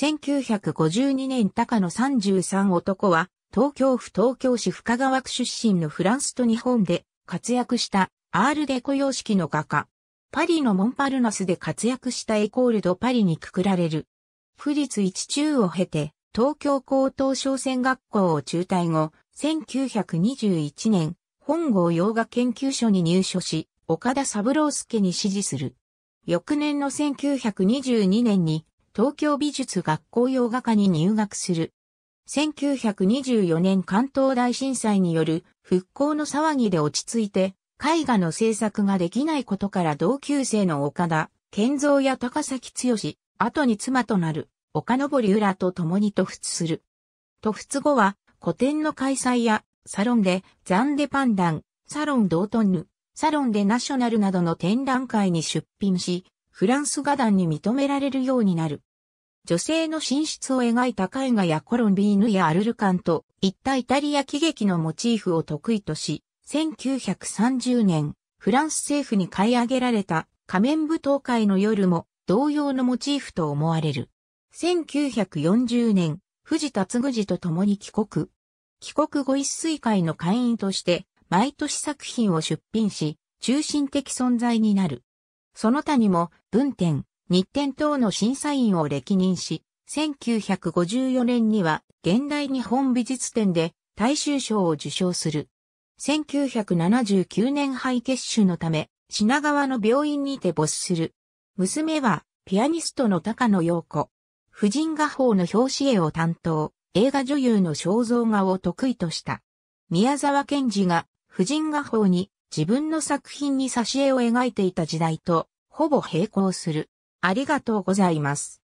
1952年高野33男は、東京府東京市深川区出身のフランスと日本で活躍したアールデコ様式の画家。パリのモンパルナスで活躍したエコールドパリにくくられる。府立一中を経て、東京高等商船学校を中退後、1921年、本郷洋画研究所に入所し、岡田三郎介に指示する。翌年の1922年に東京美術学校洋画科に入学する。1924年関東大震災による復興の騒ぎで落ち着いて絵画の制作ができないことから同級生の岡田、健三や高崎剛、後に妻となる岡登浦と共に突出する。突出後は古典の開催やサロンでザンデパンダン、サロンドートンヌ、サロンでナショナルなどの展覧会に出品し、フランス画壇に認められるようになる。女性の寝室を描いた絵画やコロンビーヌやアルルカンといったイタリア喜劇のモチーフを得意とし、1930年、フランス政府に買い上げられた仮面舞踏会の夜も同様のモチーフと思われる。1940年、藤田嗣次と共に帰国。帰国後一水会の会員として、毎年作品を出品し、中心的存在になる。その他にも、文典、日典等の審査員を歴任し、1954年には現代日本美術展で大衆賞を受賞する。1979年肺血腫のため、品川の病院にて没する。娘は、ピアニストの高野陽子。婦人画法の表紙絵を担当、映画女優の肖像画を得意とした。宮沢賢治が、婦人画法に自分の作品に挿絵を描いていた時代とほぼ並行する。ありがとうございます。